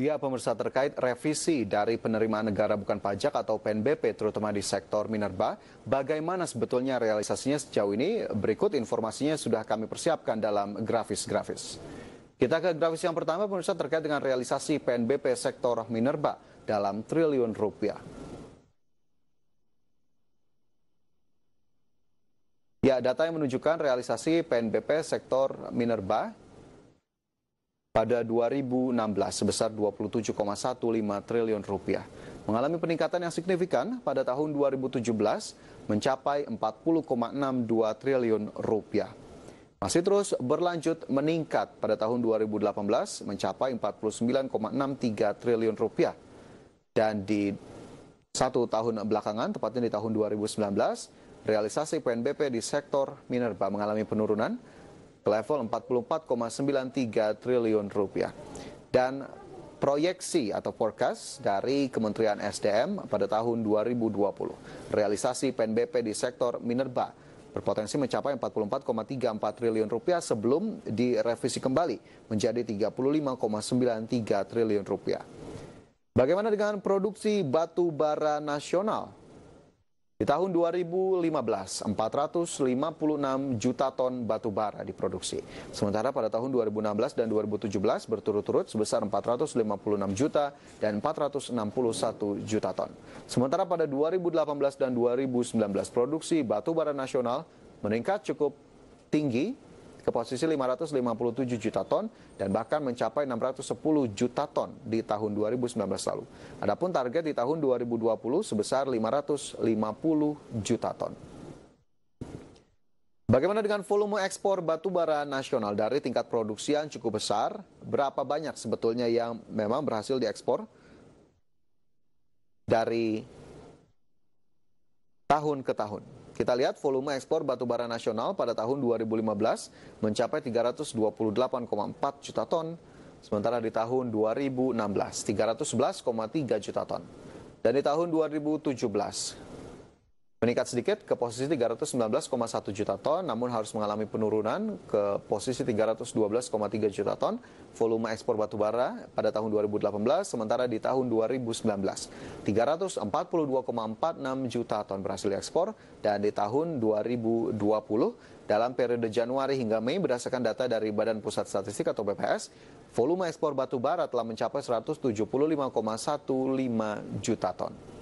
Ya, pemirsa terkait revisi dari penerimaan negara bukan pajak atau PNBP terutama di sektor minerba, bagaimana sebetulnya realisasinya sejauh ini? Berikut informasinya sudah kami persiapkan dalam grafis-grafis. Kita ke grafis yang pertama pemirsa terkait dengan realisasi PNBP sektor minerba dalam triliun rupiah. Ya, data yang menunjukkan realisasi PNBP sektor minerba pada 2016 sebesar 27,15 triliun rupiah. Mengalami peningkatan yang signifikan pada tahun 2017 mencapai 40,62 triliun rupiah. Masih terus berlanjut meningkat pada tahun 2018 mencapai 49,63 triliun rupiah. Dan di satu tahun belakangan, tepatnya di tahun 2019, realisasi PNBP di sektor minerba mengalami penurunan ke level 44,93 triliun rupiah. Dan proyeksi atau forecast dari Kementerian SDM pada tahun 2020. Realisasi PNBP di sektor minerba berpotensi mencapai 44,34 triliun rupiah sebelum direvisi kembali menjadi 35,93 triliun rupiah. Bagaimana dengan produksi batu bara nasional? Di tahun 2015, 456 juta ton batu bara diproduksi. Sementara pada tahun 2016 dan 2017 berturut-turut sebesar 456 juta dan 461 juta ton. Sementara pada 2018 dan 2019 produksi batu bara nasional meningkat cukup tinggi ke posisi 557 juta ton dan bahkan mencapai 610 juta ton di tahun 2019 lalu. Adapun target di tahun 2020 sebesar 550 juta ton. Bagaimana dengan volume ekspor batubara nasional dari tingkat produksi yang cukup besar? Berapa banyak sebetulnya yang memang berhasil diekspor? Dari tahun ke tahun. Kita lihat volume ekspor batubara nasional pada tahun 2015 mencapai 328,4 juta ton, sementara di tahun 2016 311,3 juta ton. Dan di tahun 2017 meningkat sedikit ke posisi 319,1 juta ton, namun harus mengalami penurunan ke posisi 312,3 juta ton volume ekspor batubara pada tahun 2018, sementara di tahun 2019 342,46 juta ton berhasil ekspor dan di tahun 2020 dalam periode Januari hingga Mei berdasarkan data dari Badan Pusat Statistik atau BPS, volume ekspor batubara telah mencapai 175,15 juta ton.